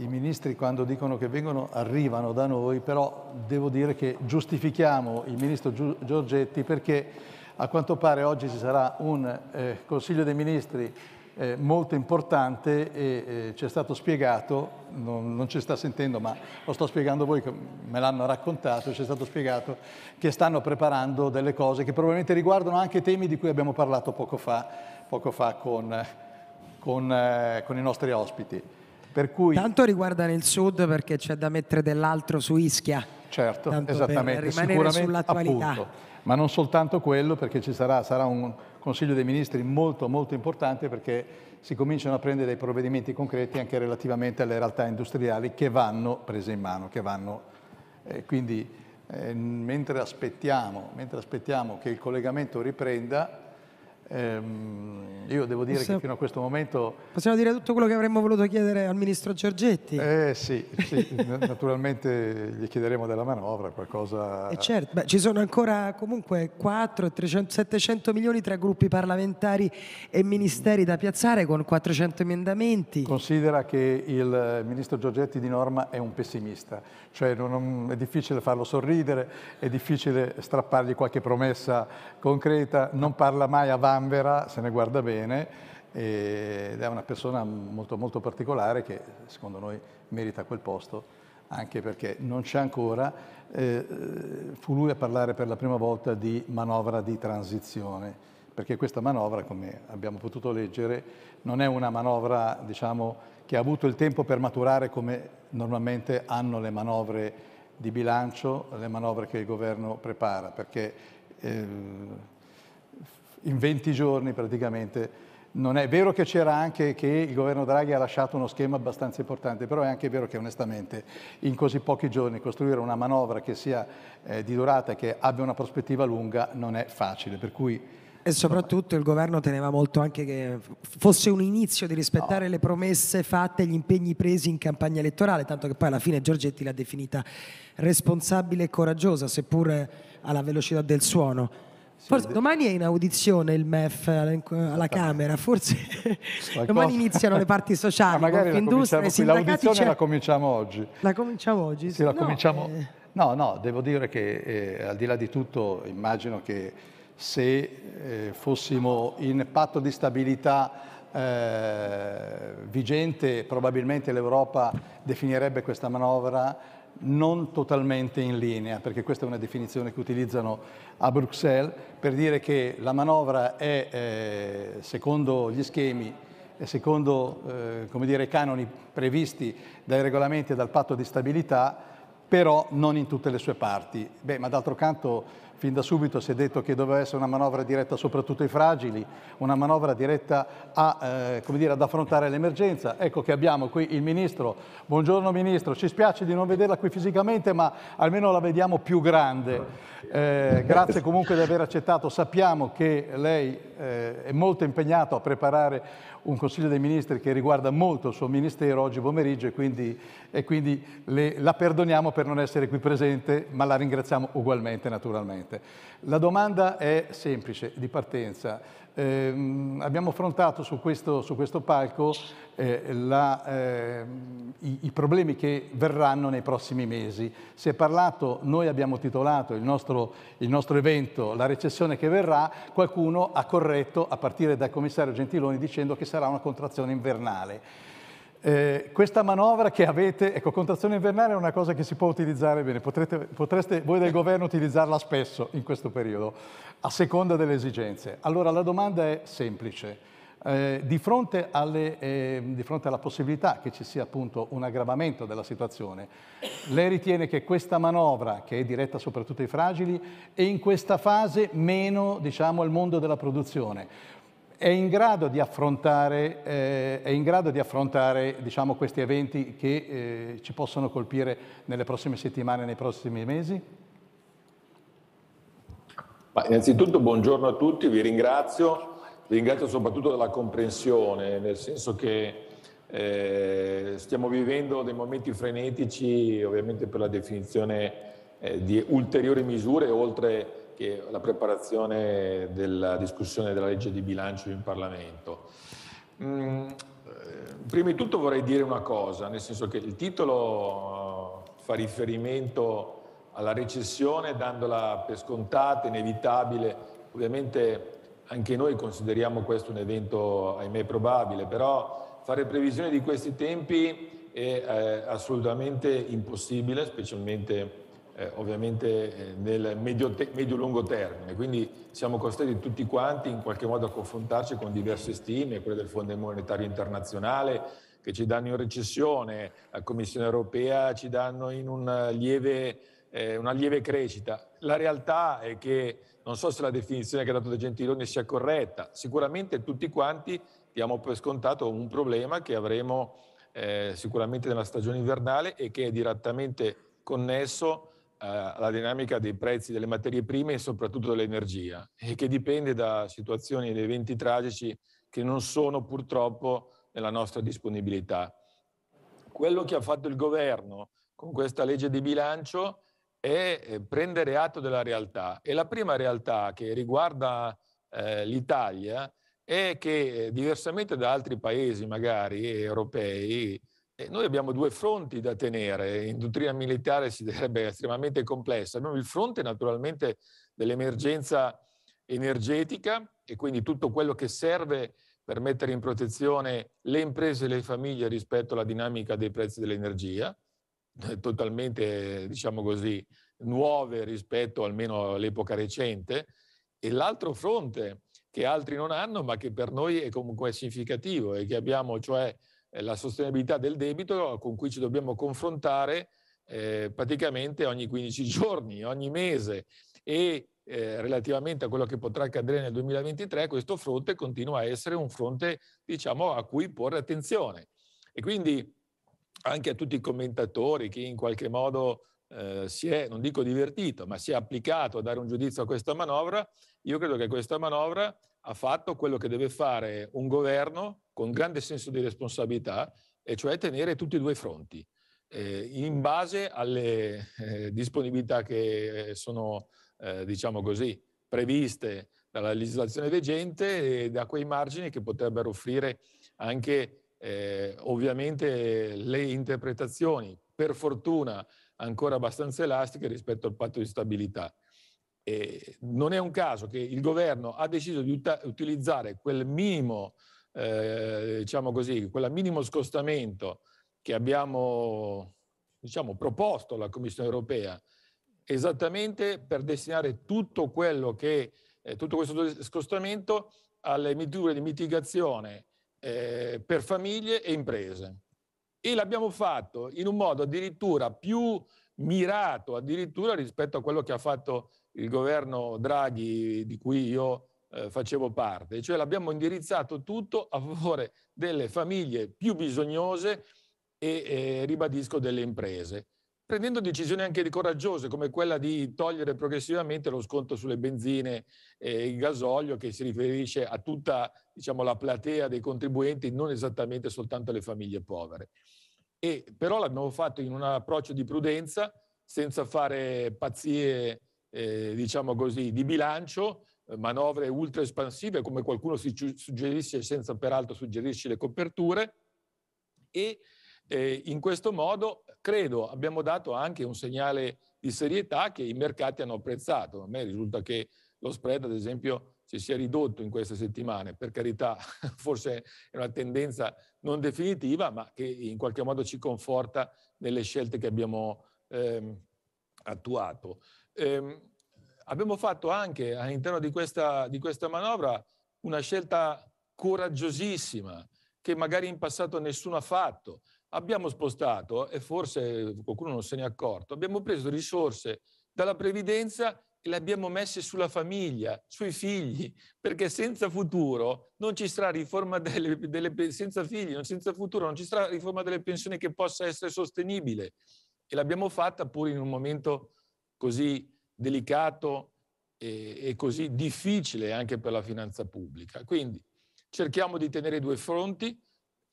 i ministri quando dicono che vengono arrivano da noi, però devo dire che giustifichiamo il ministro Giorgetti perché a quanto pare oggi ci sarà un eh, Consiglio dei Ministri eh, molto importante e eh, ci è stato spiegato, non, non, ci sta sentendo ma lo sto spiegando voi, me l'hanno raccontato, ci è stato spiegato che stanno preparando delle cose che probabilmente riguardano anche temi di cui abbiamo parlato poco fa, poco fa con, con, eh, con i nostri ospiti. Per cui... Tanto riguarda nel sud perché c'è da mettere dell'altro su Ischia. Certo, Tanto esattamente, sicuramente appunto. Ma non soltanto quello perché ci sarà, sarà un Consiglio dei Ministri molto molto importante perché si cominciano a prendere dei provvedimenti concreti anche relativamente alle realtà industriali che vanno prese in mano, vanno, eh, quindi eh, mentre, aspettiamo, mentre aspettiamo che il collegamento riprenda, Ehm, io devo dire possiamo, che fino a questo momento... Possiamo dire tutto quello che avremmo voluto chiedere al ministro Giorgetti. Eh sì, sì naturalmente gli chiederemo della manovra qualcosa... E eh, certo, beh, ci sono ancora comunque 4, 300, 700 milioni tra gruppi parlamentari e ministeri da piazzare con 400 emendamenti. Considera che il ministro Giorgetti di norma è un pessimista, cioè non, è difficile farlo sorridere, è difficile strappargli qualche promessa concreta, non parla mai avanti Canvera, se ne guarda bene ed è una persona molto, molto particolare che secondo noi merita quel posto anche perché non c'è ancora, eh, fu lui a parlare per la prima volta di manovra di transizione, perché questa manovra, come abbiamo potuto leggere, non è una manovra diciamo, che ha avuto il tempo per maturare come normalmente hanno le manovre di bilancio, le manovre che il governo prepara, perché eh, in 20 giorni praticamente. Non è vero che c'era anche che il governo Draghi ha lasciato uno schema abbastanza importante, però è anche vero che onestamente in così pochi giorni costruire una manovra che sia eh, di durata e che abbia una prospettiva lunga non è facile. Per cui e soprattutto il governo teneva molto anche che fosse un inizio di rispettare no. le promesse fatte, gli impegni presi in campagna elettorale, tanto che poi alla fine Giorgetti l'ha definita responsabile e coraggiosa, seppur alla velocità del suono. Forse domani è in audizione il MEF alla Camera, forse domani iniziano le parti ah, sociali. Ma magari la cominciamo qui, l'audizione la cominciamo oggi. La cominciamo oggi? Sì, la no, cominciamo... Eh... no, no, devo dire che eh, al di là di tutto immagino che se eh, fossimo in patto di stabilità eh, vigente probabilmente l'Europa definirebbe questa manovra non totalmente in linea, perché questa è una definizione che utilizzano a Bruxelles, per dire che la manovra è, eh, secondo gli schemi, secondo eh, dire, i canoni previsti dai regolamenti e dal patto di stabilità, però non in tutte le sue parti. Beh, ma d'altro canto fin da subito si è detto che doveva essere una manovra diretta soprattutto ai fragili, una manovra diretta a, eh, dire, ad affrontare l'emergenza. Ecco che abbiamo qui il Ministro. Buongiorno Ministro, ci spiace di non vederla qui fisicamente, ma almeno la vediamo più grande. Eh, grazie comunque di aver accettato. Sappiamo che lei eh, è molto impegnato a preparare un Consiglio dei Ministri che riguarda molto il suo Ministero oggi pomeriggio e quindi, e quindi le, la perdoniamo per per non essere qui presente, ma la ringraziamo ugualmente naturalmente. La domanda è semplice, di partenza. Eh, abbiamo affrontato su questo, su questo palco eh, la, eh, i, i, problemi che verranno nei prossimi mesi. Si è parlato, noi abbiamo titolato il nostro, il nostro evento La recessione che verrà, qualcuno ha corretto a partire dal commissario Gentiloni dicendo che sarà una contrazione invernale. Eh, questa manovra che avete, ecco, contrazione invernale è una cosa che si può utilizzare bene, Potrete, potreste voi del governo utilizzarla spesso in questo periodo, a seconda delle esigenze. Allora la domanda è semplice. Eh, di, fronte alle, eh, di, fronte alla possibilità che ci sia appunto un aggravamento della situazione, lei ritiene che questa manovra, che è diretta soprattutto ai fragili, e in questa fase meno diciamo, al mondo della produzione, è in grado di affrontare, eh, grado di affrontare diciamo, questi eventi che eh, ci possono colpire nelle prossime settimane, nei prossimi mesi? Ma innanzitutto buongiorno a tutti, vi ringrazio, vi ringrazio soprattutto della comprensione, nel senso che eh, stiamo vivendo dei momenti frenetici, ovviamente per la definizione eh, di ulteriori misure oltre che la preparazione della discussione della legge di bilancio in Parlamento. Mm, prima di tutto vorrei dire una cosa, nel senso che il titolo eh, fa riferimento alla recessione dandola per scontata, inevitabile, ovviamente anche noi consideriamo questo un evento ahimè probabile, però fare previsioni di questi tempi è, è eh, assolutamente impossibile, specialmente eh, ovviamente eh, nel medio-lungo termine. Quindi siamo costretti tutti quanti in qualche modo a confrontarci con diverse stime, quelle del Fondo Monetario Internazionale che ci danno in recessione, la Commissione Europea ci danno in un eh, lieve, eh, una lieve crescita. La realtà è che non so se la definizione che ha dato De Gentiloni sia corretta, sicuramente tutti quanti diamo per scontato un problema che avremo eh, sicuramente nella stagione invernale e che è direttamente connesso alla eh, dinamica dei prezzi delle materie prime e soprattutto dell'energia e che dipende da situazioni ed eventi tragici che non sono purtroppo nella nostra disponibilità. Quello che ha fatto il governo con questa legge di bilancio è eh, prendere atto della realtà e la prima realtà che riguarda eh, l'Italia è che eh, diversamente da altri paesi magari europei e noi abbiamo due fronti da tenere, in dottrina militare si direbbe estremamente complessa. Abbiamo il fronte naturalmente dell'emergenza energetica e quindi tutto quello che serve per mettere in protezione le imprese e le famiglie rispetto alla dinamica dei prezzi dell'energia, eh, totalmente, diciamo così, nuove rispetto almeno all'epoca recente, e l'altro fronte che altri non hanno, ma che per noi è comunque significativo e che abbiamo, cioè la sostenibilità del debito con cui ci dobbiamo confrontare eh, praticamente ogni 15 giorni, ogni mese e eh, relativamente a quello che potrà accadere nel 2023, questo fronte continua a essere un fronte diciamo, a cui porre attenzione. E quindi anche a tutti i commentatori, che in qualche modo eh, si è, non dico divertito, ma si è applicato a dare un giudizio a questa manovra, io credo che questa manovra ha fatto quello che deve fare un governo con grande senso di responsabilità, e cioè tenere tutti e due i fronti, eh, in base alle eh, disponibilità che eh, sono, eh, diciamo così, previste dalla legislazione vigente e da quei margini che potrebbero offrire anche eh, ovviamente le interpretazioni, per fortuna ancora abbastanza elastiche rispetto al patto di stabilità. E non è un caso che il governo ha deciso di ut- utilizzare quel minimo, eh, diciamo così, quel minimo scostamento che abbiamo diciamo, proposto alla Commissione europea esattamente per destinare tutto, che, eh, tutto questo scostamento alle misure di mitigazione eh, per famiglie e imprese. E l'abbiamo fatto in un modo addirittura più mirato addirittura rispetto a quello che ha fatto il governo Draghi di cui io eh, facevo parte, cioè l'abbiamo indirizzato tutto a favore delle famiglie più bisognose e, eh, ribadisco, delle imprese, prendendo decisioni anche coraggiose come quella di togliere progressivamente lo sconto sulle benzine e il gasolio che si riferisce a tutta diciamo, la platea dei contribuenti, non esattamente soltanto alle famiglie povere. E, però l'abbiamo fatto in un approccio di prudenza, senza fare pazzie eh, diciamo così, di bilancio, eh, manovre ultra espansive, come qualcuno si suggerisce senza peraltro suggerirci le coperture, e eh, in questo modo credo abbiamo dato anche un segnale di serietà che i mercati hanno apprezzato. A me risulta che lo spread, ad esempio, si sia ridotto in queste settimane, per carità, forse è una tendenza non definitiva, ma che in qualche modo ci conforta nelle scelte che abbiamo ehm, attuato eh, abbiamo fatto anche all'interno di questa, di questa manovra una scelta coraggiosissima che magari in passato nessuno ha fatto. Abbiamo spostato, e forse qualcuno non se ne è accorto, abbiamo preso risorse dalla previdenza e le abbiamo messe sulla famiglia, sui figli, perché senza futuro non ci sarà riforma delle, delle senza figli, senza futuro non ci sarà riforma delle pensioni che possa essere sostenibile. E l'abbiamo fatta pure in un momento così delicato e, e così difficile anche per la finanza pubblica. Quindi cerchiamo di tenere i due fronti,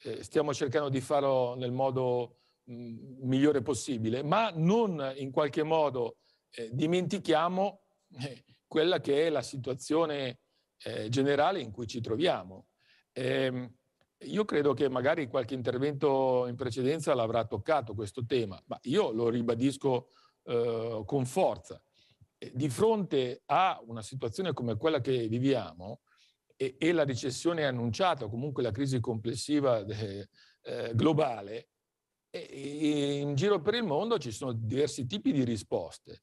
eh, stiamo cercando di farlo nel modo mh, mm, migliore possibile, ma non in qualche modo eh, dimentichiamo eh, quella che è la situazione eh, generale in cui ci troviamo. Ehm, io credo che magari qualche intervento in precedenza l'avrà toccato questo tema, ma io lo ribadisco eh, con forza. Di fronte a una situazione come quella che viviamo e, e la recessione annunciata, o comunque la crisi complessiva de, eh, eh, globale, e, in giro per il mondo ci sono diversi tipi di risposte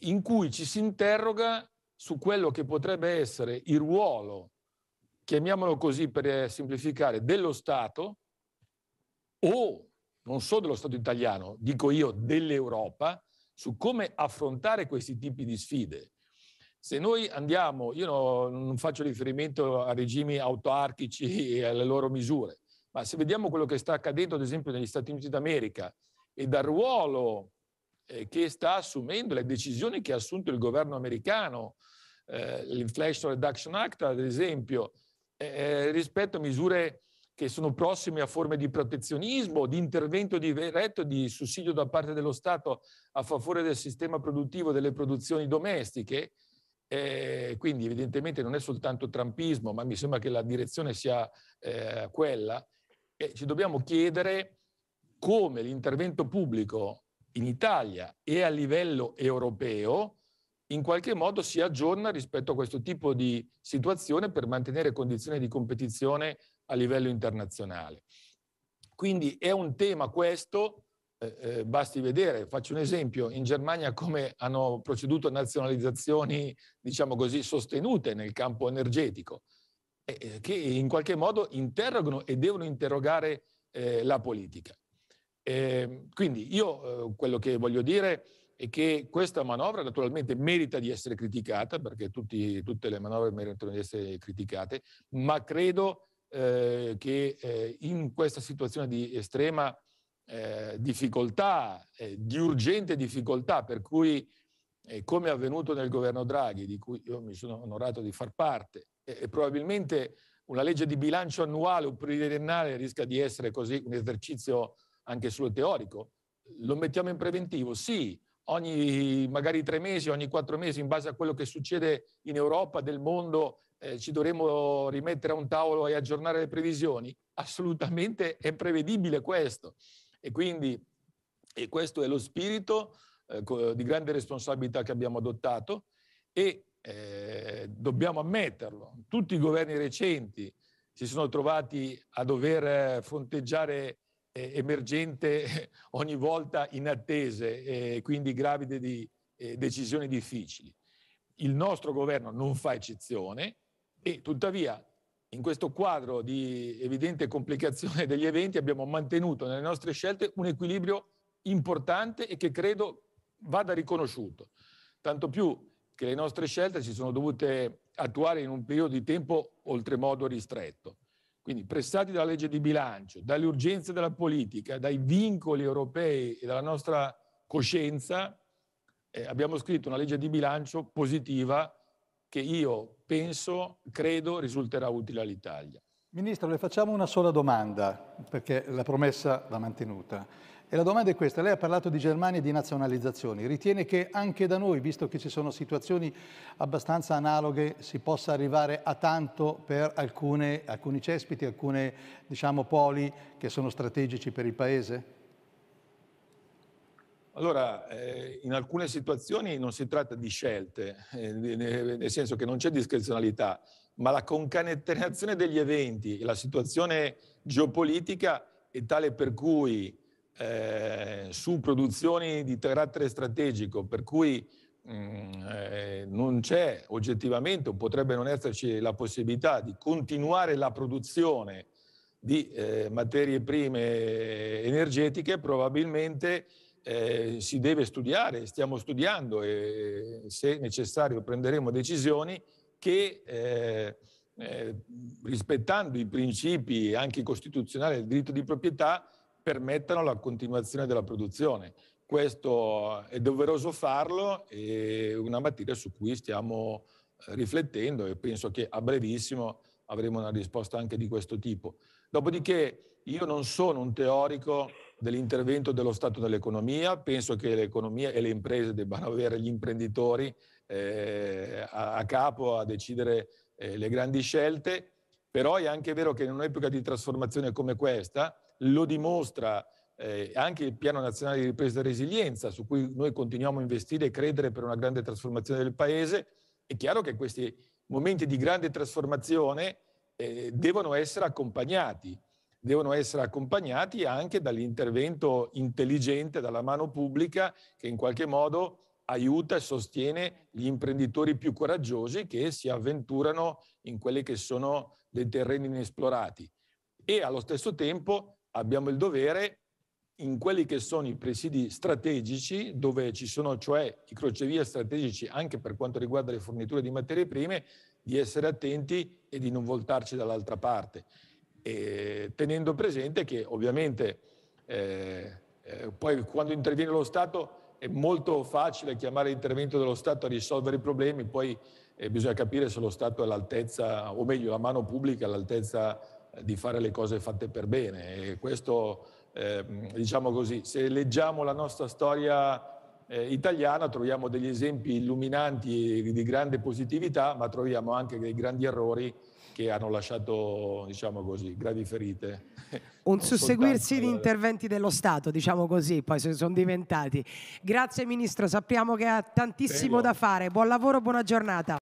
in cui ci si interroga su quello che potrebbe essere il ruolo, chiamiamolo così per eh, semplificare, dello Stato o non solo dello Stato italiano, dico io dell'Europa, su come affrontare questi tipi di sfide. Se noi andiamo, io no, non faccio riferimento a regimi autarchici e alle loro misure, ma se vediamo quello che sta accadendo ad esempio negli Stati Uniti d'America e dal ruolo eh, che sta assumendo, le decisioni che ha assunto il governo americano, eh, l'Inflation Reduction Act ad esempio, eh, eh rispetto a misure che sono prossime a forme di protezionismo, di intervento diretto di sussidio da parte dello Stato a favore del sistema produttivo delle produzioni domestiche. Eh, quindi evidentemente non è soltanto trampismo, ma mi sembra che la direzione sia eh, quella. E ci dobbiamo chiedere come l'intervento pubblico in Italia e a livello europeo in qualche modo si aggiorna rispetto a questo tipo di situazione per mantenere condizioni di competizione a livello internazionale. Quindi è un tema questo, eh, eh, basti vedere, faccio un esempio, in Germania come hanno proceduto nazionalizzazioni, diciamo così, sostenute nel campo energetico, eh, che in qualche modo interrogano e devono interrogare eh, la politica. Ehm, quindi io eh, quello che voglio dire è che questa manovra naturalmente merita di essere criticata, perché tutti, tutte le manovre meritano di essere criticate, ma credo eh, che eh, in questa situazione di estrema eh, difficoltà, eh, di urgente difficoltà, per cui eh, come è avvenuto nel governo Draghi, di cui io mi sono onorato di far parte, e probabilmente una legge di bilancio annuale o pluriennale rischia di essere così un esercizio anche solo teorico, lo mettiamo in preventivo? Sì, ogni magari tre mesi, ogni quattro mesi, in base a quello che succede in Europa, del mondo eh, ci dovremmo rimettere a un tavolo e aggiornare le previsioni? Assolutamente è prevedibile questo. E quindi e questo è lo spirito eh, di grande responsabilità che abbiamo adottato e eh, dobbiamo ammetterlo. Tutti i governi recenti si sono trovati a dover fronteggiare eh, emergente ogni volta inattese e quindi gravide di eh, decisioni difficili. Il nostro governo non fa eccezione e tuttavia, in questo quadro di evidente complicazione degli eventi, abbiamo mantenuto nelle nostre scelte un equilibrio importante e che credo vada riconosciuto. Tanto più che le nostre scelte si sono dovute attuare in un periodo di tempo oltremodo ristretto. Quindi pressati dalla legge di bilancio, dalle urgenze della politica, dai vincoli europei e dalla nostra coscienza, eh, abbiamo scritto una legge di bilancio positiva che io penso, credo, risulterà utile all'Italia. Ministro, le facciamo una sola domanda, perché la promessa va mantenuta. E la domanda è questa, lei ha parlato di Germania e di nazionalizzazioni, ritiene che anche da noi, visto che ci sono situazioni abbastanza analoghe, si possa arrivare a tanto per alcune, alcuni cespiti, alcuni diciamo, poli che sono strategici per il Paese? Allora, eh, in alcune situazioni non si tratta di scelte, eh, nel senso che non c'è discrezionalità, ma la concatenazione degli eventi e la situazione geopolitica è tale per cui eh, su produzioni di carattere strategico, per cui mh, mm, eh, non c'è oggettivamente o potrebbe non esserci la possibilità di continuare la produzione di eh, materie prime energetiche, probabilmente eh, si deve studiare, stiamo studiando e se necessario prenderemo decisioni che eh, eh, rispettando i principi anche costituzionali del diritto di proprietà permettano la continuazione della produzione. Questo è doveroso farlo e è una materia su cui stiamo riflettendo e penso che a brevissimo avremo una risposta anche di questo tipo. Dopodiché io non sono un teorico dell'intervento dello Stato dell'economia, penso che l'economia e le imprese debbano avere gli imprenditori eh, a, a, capo a decidere eh, le grandi scelte, però è anche vero che in un'epoca di trasformazione come questa lo dimostra eh, anche il Piano Nazionale di Ripresa e Resilienza, su cui noi continuiamo a investire e credere per una grande trasformazione del Paese, è chiaro che questi momenti di grande trasformazione eh, devono essere accompagnati devono essere accompagnati anche dall'intervento intelligente, dalla mano pubblica che in qualche modo aiuta e sostiene gli imprenditori più coraggiosi che si avventurano in quelli che sono dei terreni inesplorati. E allo stesso tempo abbiamo il dovere in quelli che sono i presidi strategici, dove ci sono cioè i crocevia strategici anche per quanto riguarda le forniture di materie prime, di essere attenti e di non voltarci dall'altra parte eh, tenendo presente che ovviamente eh, eh, poi quando interviene lo Stato è molto facile chiamare l'intervento dello Stato a risolvere i problemi, poi eh, bisogna capire se lo Stato è all'altezza, o meglio la mano pubblica è all'altezza eh, di fare le cose fatte per bene. E questo, ehm, diciamo così, se leggiamo la nostra storia eh, italiana troviamo degli esempi illuminanti di grande positività, ma troviamo anche dei grandi errori che hanno lasciato, diciamo così, gravi ferite. Un susseguirsi di interventi dello Stato, diciamo così, poi sono diventati. Grazie Ministro, sappiamo che ha tantissimo Prego. da fare. Buon lavoro, buona giornata.